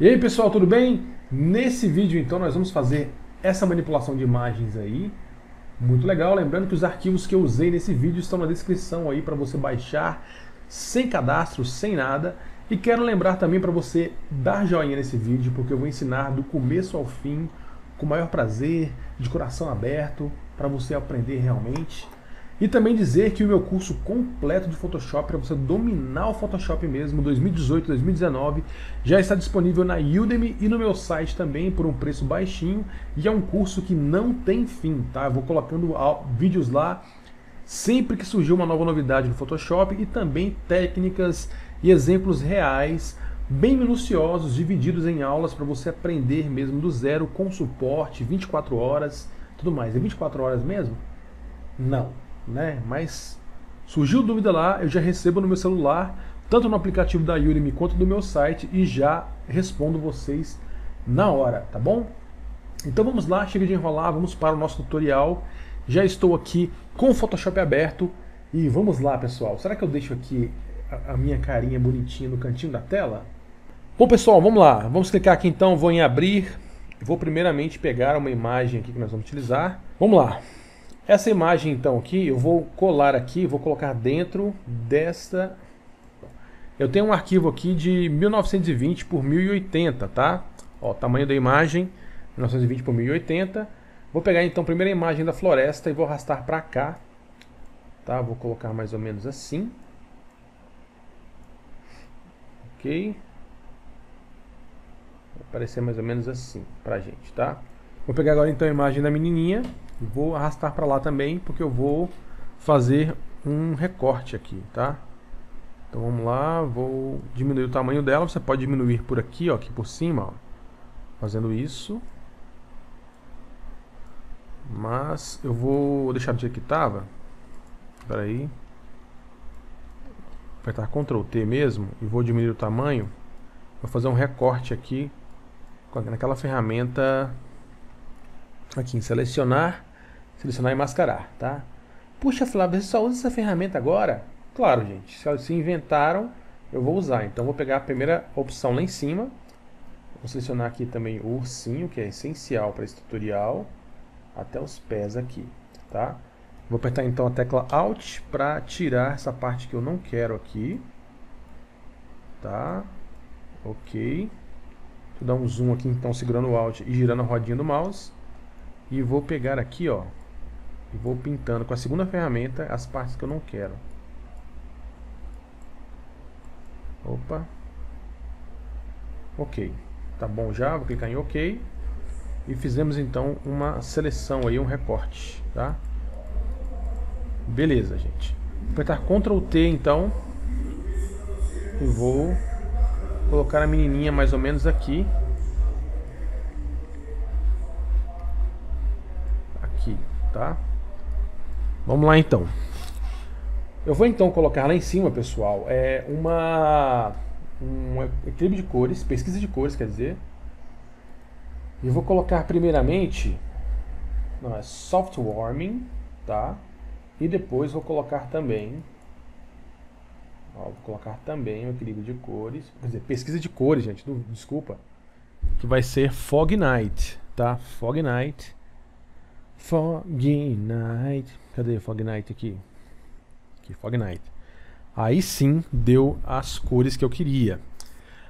E aí pessoal, tudo bem? Nesse vídeo então nós vamos fazer essa manipulação de imagens aí, muito legal, lembrando que os arquivos que eu usei nesse vídeo estão na descrição aí para você baixar sem cadastro, sem nada. E quero lembrar também para você dar joinha nesse vídeo, porque eu vou ensinar do começo ao fim, com o maior prazer, de coração aberto, para você aprender realmente e também dizer que o meu curso completo de Photoshop, para você dominar o Photoshop mesmo, 2018, 2019, já está disponível na Udemy e no meu site também por um preço baixinho. E é um curso que não tem fim, tá? Eu vou colocando vídeos lá sempre que surgir uma nova novidade no Photoshop e também técnicas e exemplos reais bem minuciosos, divididos em aulas para você aprender mesmo do zero, com suporte, 24 horas, tudo mais. É 24 horas mesmo? Não né? Mas surgiu dúvida lá, eu já recebo no meu celular, tanto no aplicativo da Udemy quanto do meu site e já respondo vocês na hora, tá bom? Então vamos lá, chega de enrolar, vamos para o nosso tutorial. Já estou aqui com o Photoshop aberto e vamos lá, pessoal. Será que eu deixo aqui a, a minha carinha bonitinha no cantinho da tela? Bom, pessoal, vamos lá. Vamos clicar aqui então, vou em abrir. Vou primeiramente pegar uma imagem aqui que nós vamos utilizar. Vamos lá. Essa imagem então aqui, eu vou colar aqui, vou colocar dentro desta... Eu tenho um arquivo aqui de 1920 por 1080, tá? Ó, tamanho da imagem, 1920 por 1080. Vou pegar então a primeira imagem da floresta e vou arrastar para cá, tá? Vou colocar mais ou menos assim. Ok? Vai aparecer mais ou menos assim pra gente, tá? Vou pegar agora então a imagem da menininha. Vou arrastar para lá também, porque eu vou fazer um recorte aqui, tá? Então vamos lá, vou diminuir o tamanho dela. Você pode diminuir por aqui, ó, aqui por cima, ó, fazendo isso. Mas eu vou deixar do jeito que estava. Espera aí. Apertar tá Ctrl T mesmo e vou diminuir o tamanho. Vou fazer um recorte aqui naquela ferramenta aqui em selecionar, selecionar e mascarar, tá? Puxa, Flávio, você só usa essa ferramenta agora? Claro, gente, se elas inventaram, eu vou usar. Então, vou pegar a primeira opção lá em cima. Vou selecionar aqui também o ursinho, que é essencial para esse tutorial. Até os pés aqui, tá? Vou apertar então a tecla Alt para tirar essa parte que eu não quero aqui. Tá? Ok. Vou dar um zoom aqui então segurando o Alt e girando a rodinha do mouse. E vou pegar aqui, ó, e vou pintando com a segunda ferramenta as partes que eu não quero. Opa. Ok. Tá bom já, vou clicar em OK. E fizemos então uma seleção aí, um recorte, tá? Beleza, gente. Vou apertar Ctrl T então. E vou colocar a menininha mais ou menos aqui. aqui, tá? Vamos lá então. Eu vou então colocar lá em cima, pessoal, é uma um equilíbrio de cores, pesquisa de cores, quer dizer. E vou colocar primeiramente não é soft warming, tá? E depois vou colocar também ó, vou colocar também o equilíbrio de cores, quer dizer, pesquisa de cores, gente, desculpa, que vai ser fog night, tá? Fog night. Night, Cadê Night aqui? Aqui, Night. Aí sim deu as cores que eu queria.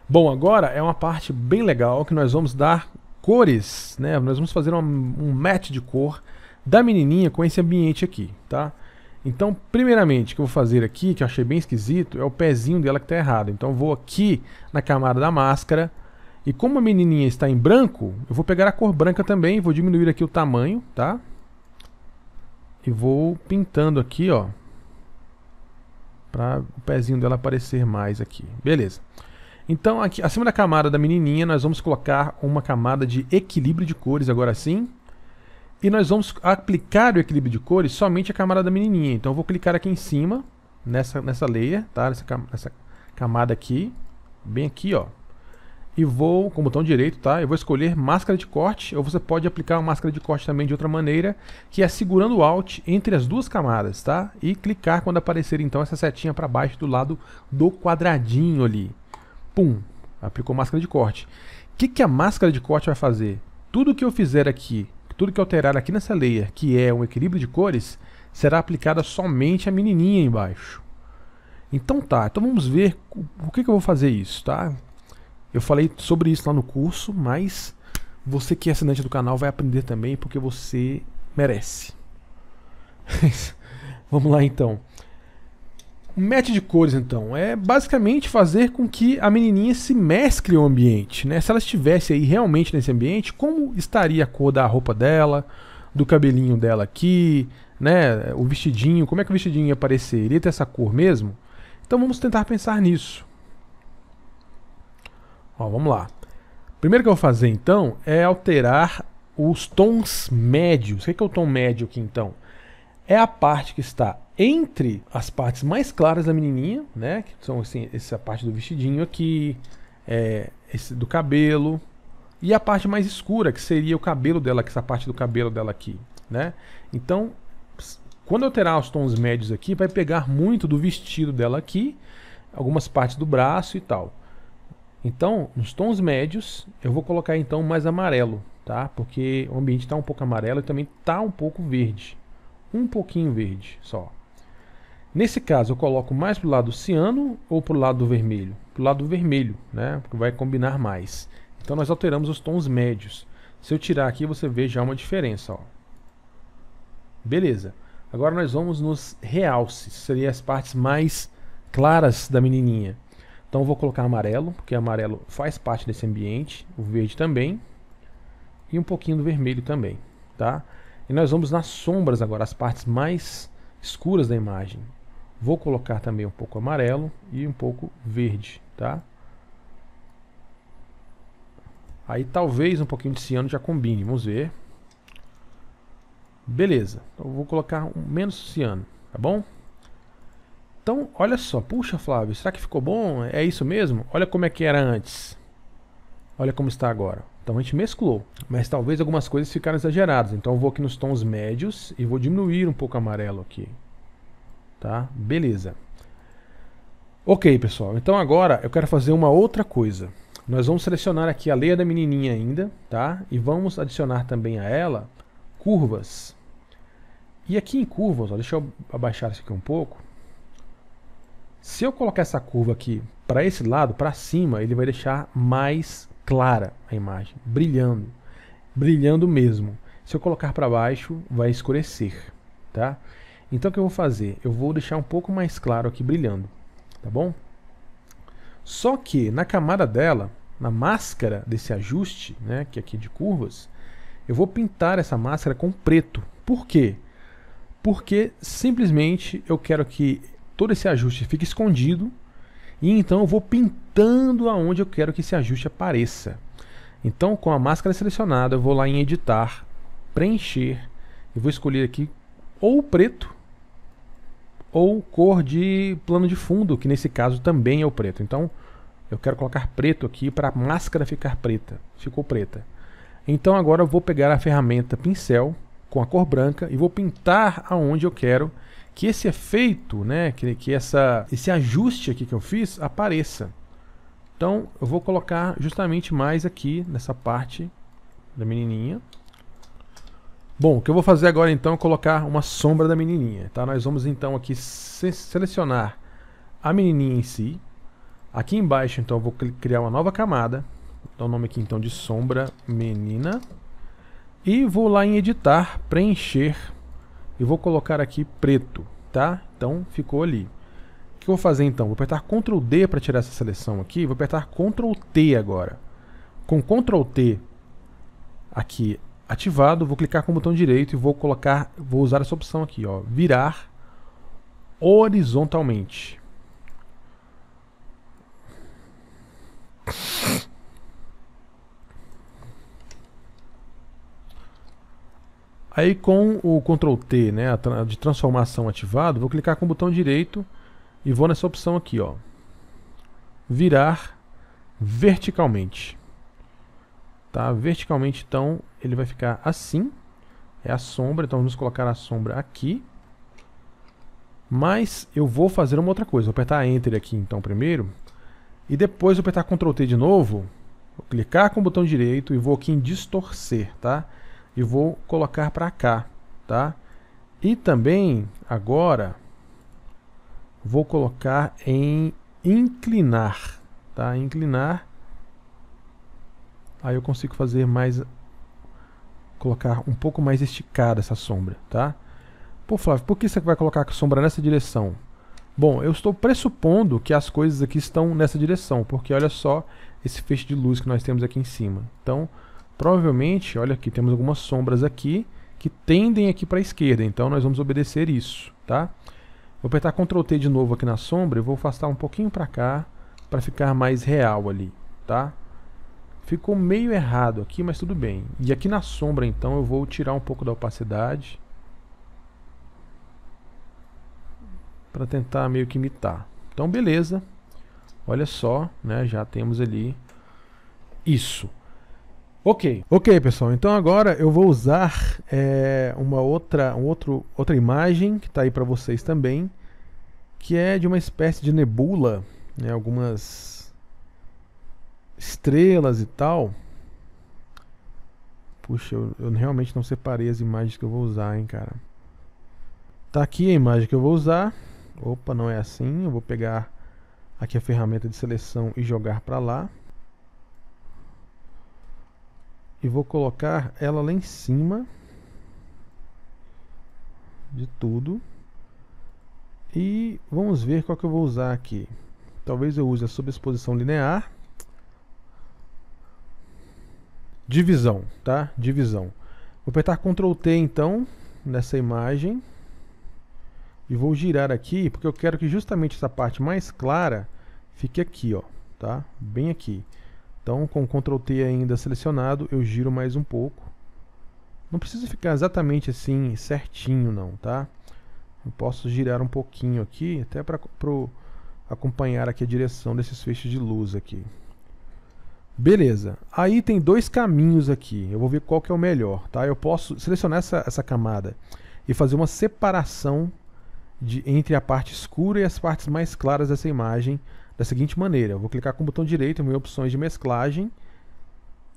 Bom, agora é uma parte bem legal que nós vamos dar cores, né? Nós vamos fazer um, um match de cor da menininha com esse ambiente aqui, tá? Então, primeiramente, o que eu vou fazer aqui, que eu achei bem esquisito, é o pezinho dela que está errado. Então, eu vou aqui na camada da máscara, e como a menininha está em branco, eu vou pegar a cor branca também, vou diminuir aqui o tamanho, tá? E vou pintando aqui, ó, para o pezinho dela aparecer mais aqui. Beleza. Então, aqui acima da camada da menininha, nós vamos colocar uma camada de equilíbrio de cores agora sim. E nós vamos aplicar o equilíbrio de cores somente a camada da menininha. Então, eu vou clicar aqui em cima, nessa, nessa layer, tá? Nessa, nessa camada aqui, bem aqui, ó e vou, com o botão direito, tá? Eu vou escolher máscara de corte, ou você pode aplicar uma máscara de corte também de outra maneira, que é segurando o Alt entre as duas camadas, tá? E clicar quando aparecer então essa setinha para baixo do lado do quadradinho ali. Pum, aplicou máscara de corte. O que, que a máscara de corte vai fazer? Tudo que eu fizer aqui, tudo que eu alterar aqui nessa layer, que é um equilíbrio de cores, será aplicada somente a menininha embaixo. Então tá, então vamos ver o que, que eu vou fazer isso, tá? Eu falei sobre isso lá no curso, mas você que é assinante do canal vai aprender também porque você merece. Vamos lá então. O match de cores então é basicamente fazer com que a menininha se mescle o ambiente, né? Se ela estivesse aí realmente nesse ambiente, como estaria a cor da roupa dela, do cabelinho dela aqui, né? O vestidinho, como é que o vestidinho ia aparecer? Iria ter essa cor mesmo? Então vamos tentar pensar nisso. Ó, vamos lá. Primeiro que eu vou fazer então é alterar os tons médios. O que é, que é o tom médio aqui então? É a parte que está entre as partes mais claras da menininha, né? Que são assim, essa parte do vestidinho aqui, é, esse do cabelo, e a parte mais escura, que seria o cabelo dela, que essa parte do cabelo dela aqui, né? Então, quando eu alterar os tons médios aqui, vai pegar muito do vestido dela aqui, algumas partes do braço e tal. Então, nos tons médios, eu vou colocar então mais amarelo, tá? Porque o ambiente está um pouco amarelo e também está um pouco verde. Um pouquinho verde só. Nesse caso, eu coloco mais para o lado ciano ou para o lado vermelho? Para o lado vermelho, né? Porque vai combinar mais. Então, nós alteramos os tons médios. Se eu tirar aqui, você vê já uma diferença, ó. Beleza. Agora nós vamos nos realces. Seria as partes mais claras da menininha. Então vou colocar amarelo, porque amarelo faz parte desse ambiente, o verde também, e um pouquinho do vermelho também, tá? E nós vamos nas sombras agora, as partes mais escuras da imagem. Vou colocar também um pouco amarelo e um pouco verde, tá? Aí talvez um pouquinho de ciano já combine, vamos ver. Beleza, então, vou colocar um menos ciano, tá bom? Então, olha só, puxa Flávio, será que ficou bom? É isso mesmo? Olha como é que era antes. Olha como está agora. Então a gente mesclou, mas talvez algumas coisas ficaram exageradas. Então eu vou aqui nos tons médios e vou diminuir um pouco o amarelo aqui. Tá? Beleza. Ok, pessoal. Então agora eu quero fazer uma outra coisa. Nós vamos selecionar aqui a leia da menininha ainda, tá? E vamos adicionar também a ela curvas. E aqui em curvas, ó, deixa eu abaixar isso aqui um pouco. Se eu colocar essa curva aqui para esse lado, para cima, ele vai deixar mais clara a imagem, brilhando, brilhando mesmo. Se eu colocar para baixo, vai escurecer, tá? Então o que eu vou fazer? Eu vou deixar um pouco mais claro aqui brilhando, tá bom? Só que na camada dela, na máscara desse ajuste, né, que é aqui de curvas, eu vou pintar essa máscara com preto. Por quê? Porque simplesmente eu quero que todo esse ajuste fica escondido e então eu vou pintando aonde eu quero que esse ajuste apareça. Então, com a máscara selecionada, eu vou lá em editar, preencher, e vou escolher aqui ou preto ou cor de plano de fundo, que nesse caso também é o preto. Então, eu quero colocar preto aqui para a máscara ficar preta. Ficou preta. Então agora eu vou pegar a ferramenta pincel com a cor branca e vou pintar aonde eu quero que esse efeito, né, que, que essa, esse ajuste aqui que eu fiz apareça. Então eu vou colocar justamente mais aqui nessa parte da menininha. Bom, o que eu vou fazer agora então é colocar uma sombra da menininha, tá? Nós vamos então aqui se selecionar a menininha em si. Aqui embaixo então eu vou criar uma nova camada. o nome aqui então de sombra menina. E vou lá em editar, preencher e vou colocar aqui preto, tá? Então ficou ali. O que eu vou fazer então? Vou apertar Ctrl D para tirar essa seleção aqui, vou apertar Ctrl T agora. Com Ctrl T aqui ativado, vou clicar com o botão direito e vou colocar, vou usar essa opção aqui, ó, virar horizontalmente. Aí com o Ctrl T, né, de transformação ativado, vou clicar com o botão direito e vou nessa opção aqui, ó. Virar verticalmente. Tá? Verticalmente, então, ele vai ficar assim. É a sombra, então vamos colocar a sombra aqui. Mas eu vou fazer uma outra coisa. Vou apertar Enter aqui, então, primeiro. E depois vou apertar Ctrl T de novo. Vou clicar com o botão direito e vou aqui em distorcer, tá? e vou colocar para cá, tá? E também agora vou colocar em inclinar, tá? Inclinar. Aí eu consigo fazer mais colocar um pouco mais esticada essa sombra, tá? Pô, Flávio, por que você vai colocar a sombra nessa direção? Bom, eu estou pressupondo que as coisas aqui estão nessa direção, porque olha só esse feixe de luz que nós temos aqui em cima. Então, Provavelmente, olha aqui, temos algumas sombras aqui que tendem aqui para a esquerda, então nós vamos obedecer isso, tá? Vou apertar Ctrl T de novo aqui na sombra e vou afastar um pouquinho para cá para ficar mais real ali, tá? Ficou meio errado aqui, mas tudo bem. E aqui na sombra, então, eu vou tirar um pouco da opacidade para tentar meio que imitar. Então, beleza. Olha só, né? Já temos ali isso. Ok. Ok, pessoal. Então agora eu vou usar é, uma outra, um outro, outra imagem que está aí para vocês também, que é de uma espécie de nebula, né? algumas estrelas e tal. Puxa, eu, eu, realmente não separei as imagens que eu vou usar, hein, cara. Tá aqui a imagem que eu vou usar. Opa, não é assim. Eu vou pegar aqui a ferramenta de seleção e jogar para lá e vou colocar ela lá em cima de tudo e vamos ver qual que eu vou usar aqui talvez eu use a subexposição linear divisão tá divisão vou apertar Ctrl T então nessa imagem e vou girar aqui porque eu quero que justamente essa parte mais clara fique aqui ó tá bem aqui então, com o Ctrl T ainda selecionado, eu giro mais um pouco. Não precisa ficar exatamente assim, certinho não, tá? Eu posso girar um pouquinho aqui, até para acompanhar aqui a direção desses feixes de luz aqui. Beleza, aí tem dois caminhos aqui, eu vou ver qual que é o melhor, tá? Eu posso selecionar essa, essa camada e fazer uma separação de, entre a parte escura e as partes mais claras dessa imagem da seguinte maneira. Eu vou clicar com o botão direito em opções de mesclagem.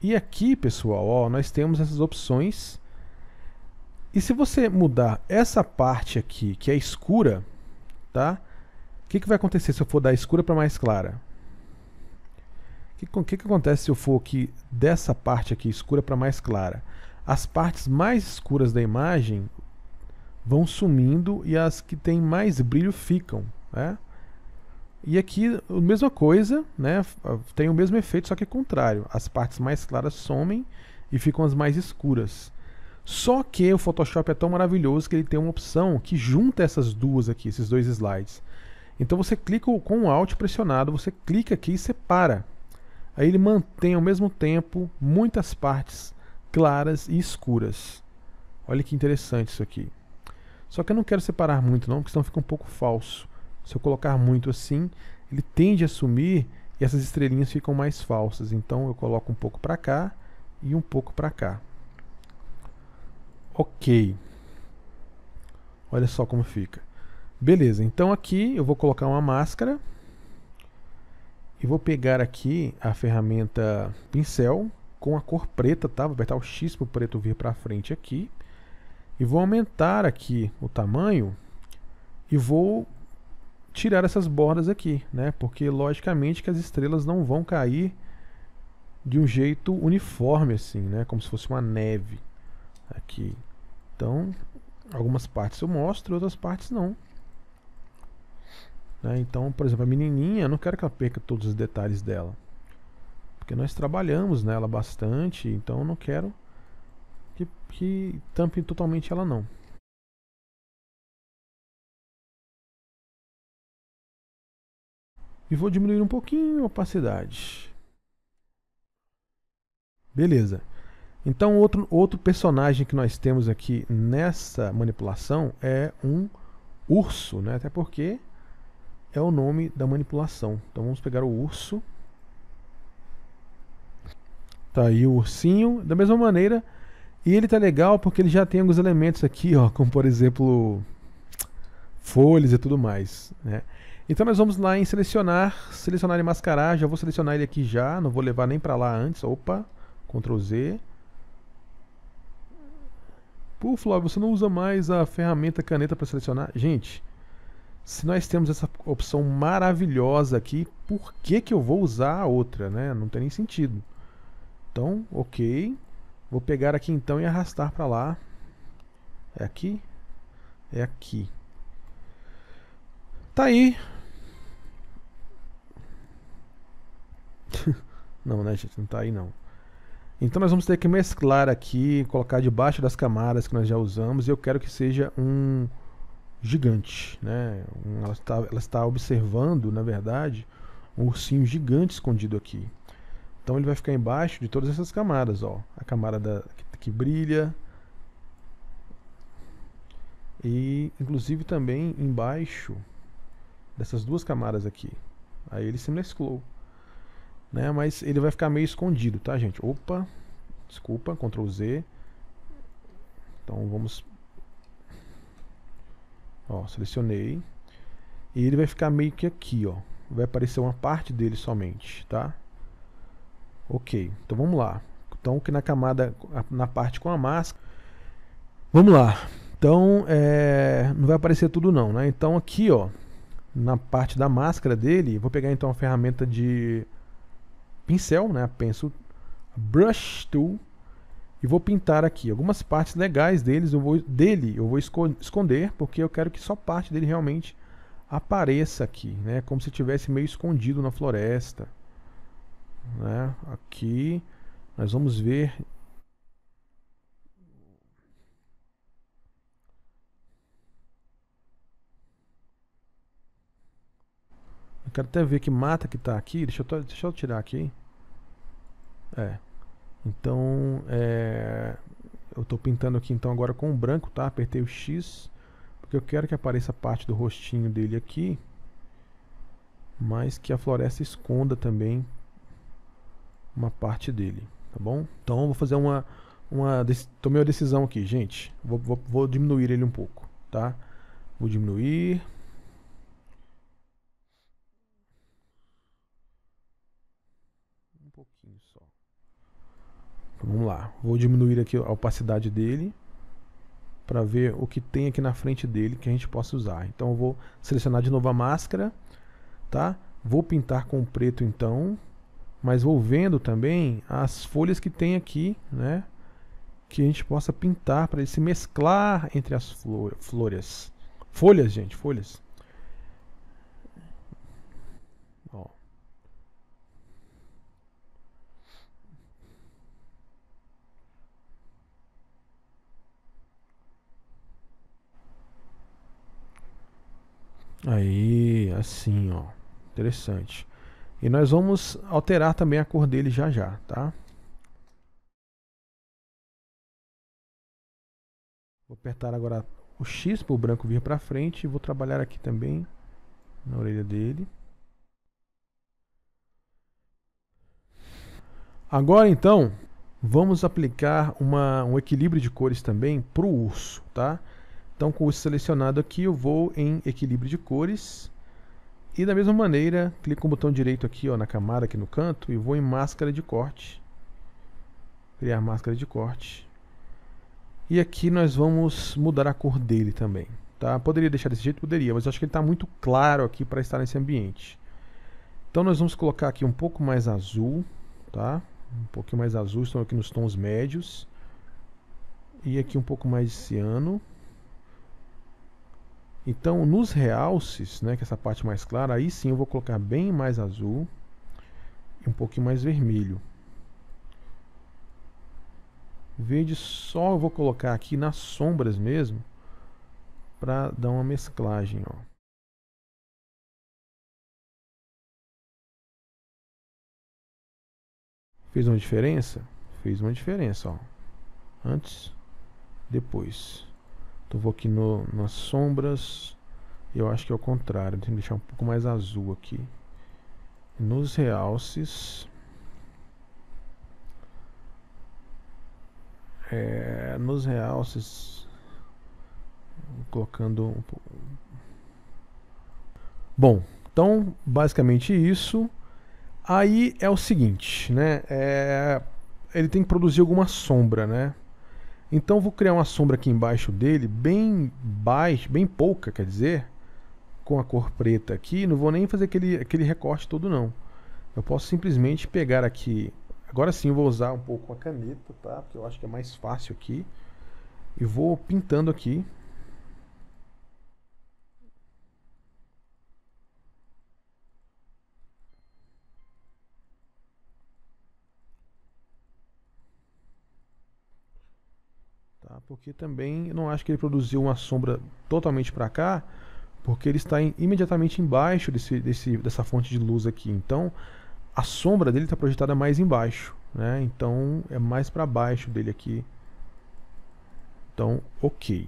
E aqui, pessoal, ó, nós temos essas opções. E se você mudar essa parte aqui, que é escura, tá? O que, que vai acontecer se eu for da escura para mais clara? O que, que, que acontece se eu for aqui dessa parte aqui escura para mais clara? As partes mais escuras da imagem vão sumindo e as que têm mais brilho ficam, né? E aqui a mesma coisa, né? Ah, tem o mesmo efeito, só que é contrário. As partes mais claras somem e ficam as mais escuras. Só que o Photoshop é tão maravilhoso que ele tem uma opção que junta essas duas aqui, esses dois slides. Então você clica com o Alt pressionado, você clica aqui e separa. Aí ele mantém ao mesmo tempo muitas partes claras e escuras. Olha que interessante isso aqui. Só que eu não quero separar muito não, porque senão fica um pouco falso. Se eu colocar muito assim, ele tende a sumir e essas estrelinhas ficam mais falsas. Então eu coloco um pouco para cá e um pouco para cá. Ok. Olha só como fica. Beleza, então aqui eu vou colocar uma máscara. E vou pegar aqui a ferramenta pincel com a cor preta, tá? Vou apertar o X para o preto vir para frente aqui. E vou aumentar aqui o tamanho. E vou tirar essas bordas aqui, né? Porque logicamente que as estrelas não vão cair de um jeito uniforme assim, né? Como se fosse uma neve aqui. Então, algumas partes eu mostro, outras partes não. Né? Então, por exemplo, a menininha, eu não quero que ela perca todos os detalhes dela. Porque nós trabalhamos nela bastante, então eu não quero que, que tampem totalmente ela não. E vou diminuir um pouquinho a opacidade. Beleza. Então, outro, outro personagem que nós temos aqui nessa manipulação é um urso, né? até porque é o nome da manipulação. Então, vamos pegar o urso. Tá aí o ursinho. Da mesma maneira, e ele tá legal porque ele já tem alguns elementos aqui, ó, como por exemplo folhas e tudo mais. Né? Então nós vamos lá em selecionar, selecionar e mascarar. Já vou selecionar ele aqui já, não vou levar nem para lá antes. Opa, Ctrl Z. Pô, Flávio, você não usa mais a ferramenta caneta para selecionar? Gente, se nós temos essa opção maravilhosa aqui, por que, que eu vou usar a outra, né? Não tem nem sentido. Então, ok. Vou pegar aqui então e arrastar para lá. É aqui? É aqui. Tá aí. não, né, gente? Não tá aí, não. Então nós vamos ter que mesclar aqui, colocar debaixo das camadas que nós já usamos. E eu quero que seja um gigante, né? Um, ela, está, ela está observando, na verdade, um ursinho gigante escondido aqui. Então ele vai ficar embaixo de todas essas camadas, ó. A camada da, que, que brilha. E inclusive também embaixo dessas duas camadas aqui. Aí ele se mesclou. Né? Mas ele vai ficar meio escondido, tá, gente? Opa, desculpa, Ctrl Z. Então vamos... Ó, selecionei. E ele vai ficar meio que aqui, ó. Vai aparecer uma parte dele somente, tá? Ok, então vamos lá. Então que na camada, na parte com a máscara... Vamos lá. Então, é... não vai aparecer tudo não, né? Então aqui, ó, na parte da máscara dele, vou pegar então a ferramenta de pincel, né, penso brush tool e vou pintar aqui algumas partes legais deles, eu vou dele, eu vou esconder, porque eu quero que só parte dele realmente apareça aqui, né, como se tivesse meio escondido na floresta, né? Aqui nós vamos ver Eu quero até ver que mata que está aqui. Deixa eu, deixa eu tirar aqui. É. Então, é, eu estou pintando aqui então agora com branco, tá? Apertei o X, porque eu quero que apareça a parte do rostinho dele aqui, mas que a floresta esconda também uma parte dele, tá bom? Então vou fazer uma, uma tomei uma decisão aqui, gente. Vou, vou, vou diminuir ele um pouco, tá? Vou diminuir, Vamos lá. Vou diminuir aqui a opacidade dele para ver o que tem aqui na frente dele que a gente possa usar. Então eu vou selecionar de novo a máscara, tá? Vou pintar com preto então, mas vou vendo também as folhas que tem aqui, né? Que a gente possa pintar para ele se mesclar entre as flores. Folhas, gente, folhas. Aí, assim, ó. Interessante. E nós vamos alterar também a cor dele já já, tá? Vou apertar agora o X para o branco vir para frente. e Vou trabalhar aqui também na orelha dele. Agora então, vamos aplicar uma, um equilíbrio de cores também para o urso, tá? Então, com o selecionado aqui, eu vou em equilíbrio de cores. E da mesma maneira, clico no botão direito aqui ó, na camada, aqui no canto, e vou em máscara de corte. Criar máscara de corte. E aqui nós vamos mudar a cor dele também. Tá? Poderia deixar desse jeito? Poderia, mas eu acho que ele está muito claro aqui para estar nesse ambiente. Então nós vamos colocar aqui um pouco mais azul, tá? Um pouquinho mais azul, estão aqui nos tons médios. E aqui um pouco mais ciano. Então, nos realces, né, que é essa parte mais clara, aí sim eu vou colocar bem mais azul e um pouquinho mais vermelho. verde só eu vou colocar aqui nas sombras mesmo para dar uma mesclagem, ó. Fez uma diferença? Fez uma diferença, ó. Antes, depois. Então vou aqui no, nas sombras. Eu acho que é o contrário. Tem que deixar um pouco mais azul aqui. Nos realces. É, nos realces. Colocando um pouco. Bom, então basicamente isso. Aí é o seguinte, né? É, ele tem que produzir alguma sombra, né? Então vou criar uma sombra aqui embaixo dele, bem baixa, bem pouca, quer dizer, com a cor preta aqui. Não vou nem fazer aquele, aquele recorte todo não. Eu posso simplesmente pegar aqui, agora sim eu vou usar um pouco a caneta, tá? Porque eu acho que é mais fácil aqui. E vou pintando aqui, Porque também eu não acho que ele produziu uma sombra totalmente para cá, porque ele está em, imediatamente embaixo desse, desse, dessa fonte de luz aqui. Então a sombra dele está projetada mais embaixo, né? Então é mais para baixo dele aqui. Então, ok.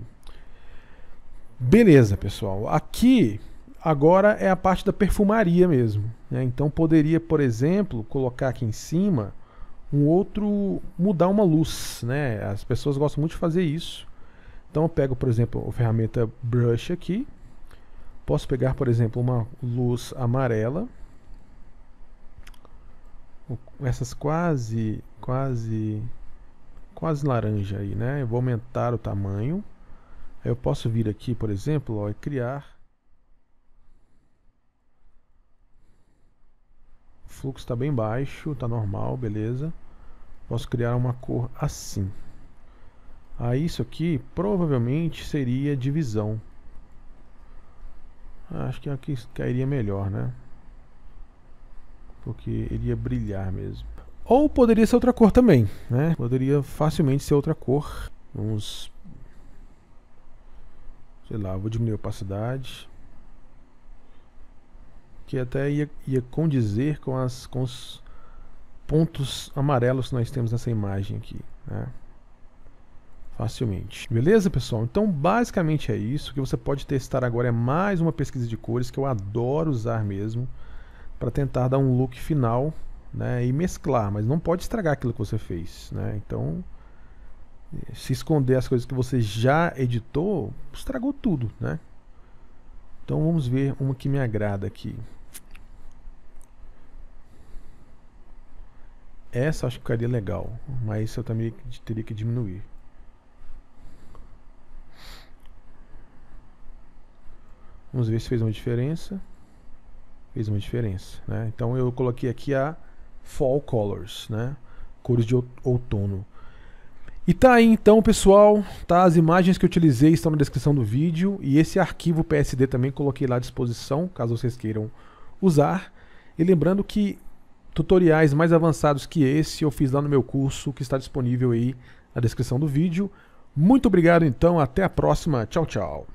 Beleza, pessoal. Aqui agora é a parte da perfumaria mesmo. Né? Então poderia, por exemplo, colocar aqui em cima um outro mudar uma luz, né? As pessoas gostam muito de fazer isso. Então eu pego, por exemplo, a ferramenta brush aqui. Posso pegar, por exemplo, uma luz amarela. Essas quase, quase, quase laranja aí, né? Eu vou aumentar o tamanho. Eu posso vir aqui, por exemplo, ó, e criar O fluxo está bem baixo, está normal, beleza. Posso criar uma cor assim. Aí ah, isso aqui provavelmente seria divisão. Ah, acho que é aqui cairia melhor, né? Porque iria brilhar mesmo. Ou poderia ser outra cor também, né? Poderia facilmente ser outra cor. Vamos... Sei lá, vou diminuir a opacidade. Que até ia, ia condizer com, as, com os pontos amarelos que nós temos nessa imagem aqui, né? Facilmente. Beleza, pessoal? Então, basicamente é isso. O que você pode testar agora é mais uma pesquisa de cores, que eu adoro usar mesmo, para tentar dar um look final né, e mesclar, mas não pode estragar aquilo que você fez. Né? Então, se esconder as coisas que você já editou, estragou tudo. Né? Então vamos ver uma que me agrada aqui. Essa acho que ficaria legal, mas eu também teria que diminuir. Vamos ver se fez uma diferença. Fez uma diferença, né? Então eu coloquei aqui a Fall Colors, né? Cores de outono. E tá aí então, pessoal, tá? As imagens que eu utilizei estão na descrição do vídeo e esse arquivo PSD também coloquei lá à disposição, caso vocês queiram usar. E lembrando que tutoriais mais avançados que esse eu fiz lá no meu curso, que está disponível aí na descrição do vídeo. Muito obrigado então, até a próxima. Tchau, tchau.